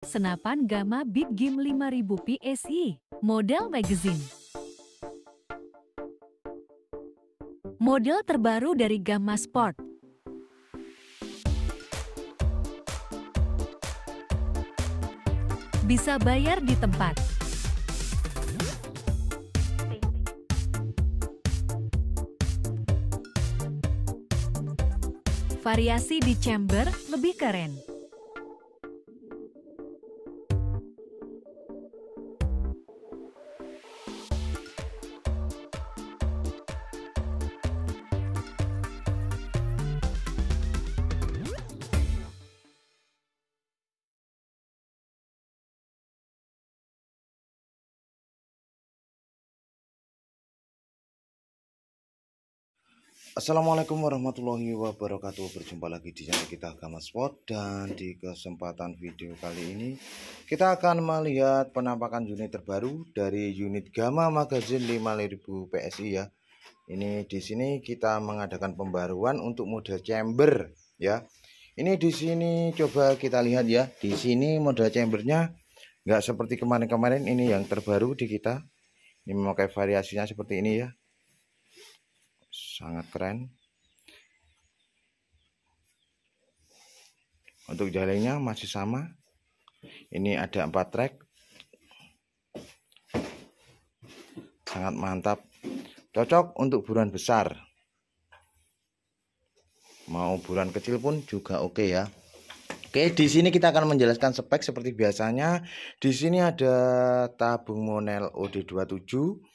Senapan Gamma Big Game 5000 PSI, model magazine. Model terbaru dari Gamma Sport. Bisa bayar di tempat. Variasi di chamber lebih keren. Assalamualaikum warahmatullahi wabarakatuh Berjumpa lagi di channel kita Agama Sport Dan di kesempatan video kali ini Kita akan melihat penampakan unit terbaru Dari unit Gamma Magazine 5000 PSI ya Ini di sini kita mengadakan pembaruan untuk mode chamber ya Ini di sini coba kita lihat ya Di sini mode chambernya nggak seperti kemarin-kemarin Ini yang terbaru di kita Ini memakai variasinya seperti ini ya sangat keren untuk jalannya masih sama ini ada empat track sangat mantap cocok untuk buruan besar mau buruan kecil pun juga oke okay ya Oke, di sini kita akan menjelaskan spek seperti biasanya. Di sini ada tabung monel OD27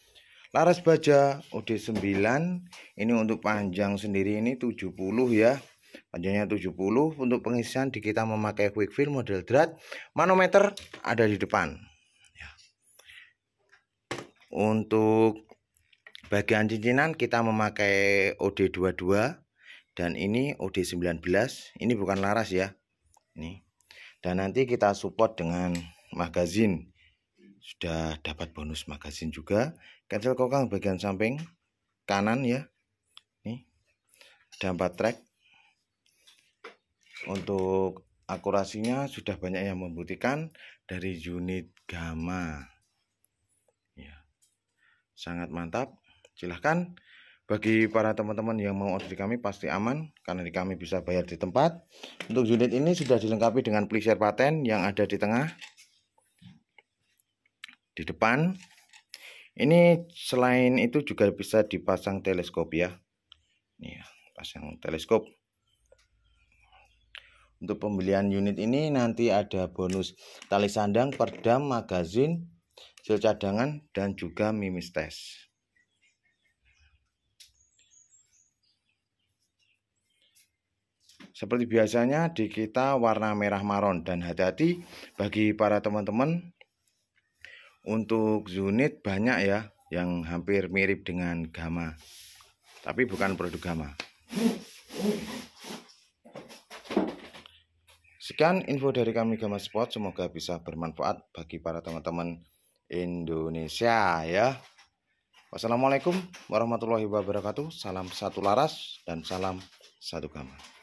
Laras baja OD9 ini untuk panjang sendiri ini 70 ya. Panjangnya 70 untuk pengisian di kita memakai quick fill model drat manometer ada di depan. Ya. Untuk bagian cincinan kita memakai OD22 dan ini OD19. Ini bukan laras ya. Ini. Dan nanti kita support dengan magazine sudah dapat bonus magazine juga cancel kokang bagian samping kanan ya nih ada empat track untuk akurasinya sudah banyak yang membuktikan dari unit gamma ya sangat mantap silahkan bagi para teman-teman yang mau order di kami pasti aman karena di kami bisa bayar di tempat untuk unit ini sudah dilengkapi dengan plisier paten yang ada di tengah di depan. Ini selain itu juga bisa dipasang teleskop ya. ini ya, pasang teleskop. Untuk pembelian unit ini nanti ada bonus tali sandang, perdam, magazin, sil cadangan, dan juga mimis tes. Seperti biasanya di kita warna merah maron dan hati-hati bagi para teman-teman untuk unit banyak ya yang hampir mirip dengan Gamma, tapi bukan produk Gamma. sekian info dari kami Gamma Sport semoga bisa bermanfaat bagi para teman-teman Indonesia ya Wassalamualaikum warahmatullahi wabarakatuh salam satu laras dan salam satu Gamma.